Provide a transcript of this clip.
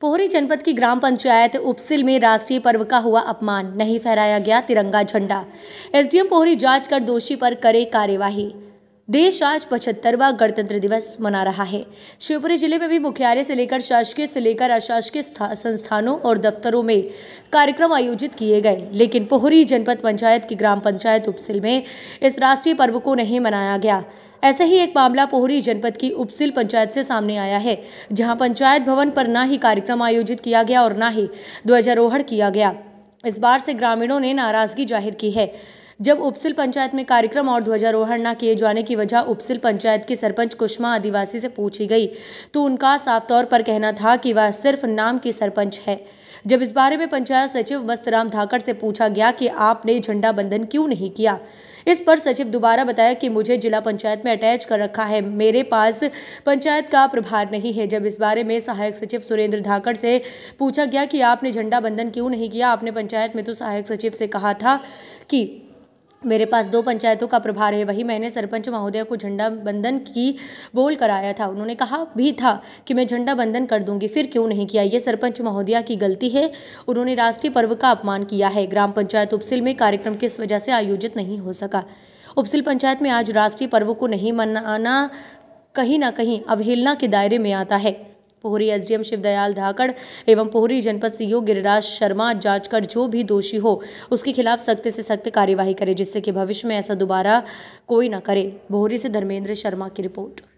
पोहरी जनपद की ग्राम पंचायत उपसिल में राष्ट्रीय पर्व का हुआ अपमान नहीं फहराया गया तिरंगा झंडा एसडीएम पोहरी जांच कर दोषी पर करे कार्यवाही देश आज पचहत्तरवा गणतंत्र दिवस मना रहा है शिवपुरी जिले में भी मुख्यालय से लेकर शासकीय से लेकर अशासकीय संस्थानों और दफ्तरों में कार्यक्रम आयोजित किए गए लेकिन पोहरी जनपद पंचायत की ग्राम पंचायत उपसिल में इस राष्ट्रीय पर्व को नहीं मनाया गया ऐसा ही एक मामला पोहरी जनपद की उपसिल पंचायत से सामने आया है जहां पंचायत भवन पर ना ही कार्यक्रम आयोजित किया गया और ना ही ध्वजारोहण किया गया इस बार से ग्रामीणों ने नाराजगी जाहिर की है जब उपसिल पंचायत में कार्यक्रम और ध्वजारोहण न किए जाने की वजह उपसिल पंचायत की सरपंच कुशमा आदिवासी से पूछी गई तो उनका साफ तौर पर कहना था कि वह सिर्फ नाम की सरपंच है जब इस बारे में पंचायत सचिव मस्तराम धाकड़ से पूछा गया कि आपने झंडा बंधन क्यों नहीं किया इस पर सचिव दोबारा बताया कि मुझे जिला पंचायत में अटैच कर रखा है मेरे पास पंचायत का प्रभार नहीं है जब इस बारे में सहायक सचिव सुरेंद्र धाकड़ से पूछा गया कि आपने झंडा बंधन क्यों नहीं किया आपने पंचायत में तो सहायक सचिव से कहा था कि मेरे पास दो पंचायतों का प्रभार है वही मैंने सरपंच महोदय को झंडा बंधन की बोल कराया था उन्होंने कहा भी था कि मैं झंडा बंधन कर दूंगी फिर क्यों नहीं किया ये सरपंच महोदया की गलती है उन्होंने राष्ट्रीय पर्व का अपमान किया है ग्राम पंचायत उपसिल में कार्यक्रम किस वजह से आयोजित नहीं हो सका उपसिल पंचायत में आज राष्ट्रीय पर्व को नहीं मनाना कहीं ना कहीं अवहेलना के दायरे में आता है पोहरी एसडीएम शिवदयाल धाकड़ एवं पोहरी जनपद सीईओ गिरिराज शर्मा जांच कर जो भी दोषी हो उसके खिलाफ सख्त से सख्त कार्यवाही करे जिससे कि भविष्य में ऐसा दोबारा कोई ना करे पोहरी से धर्मेंद्र शर्मा की रिपोर्ट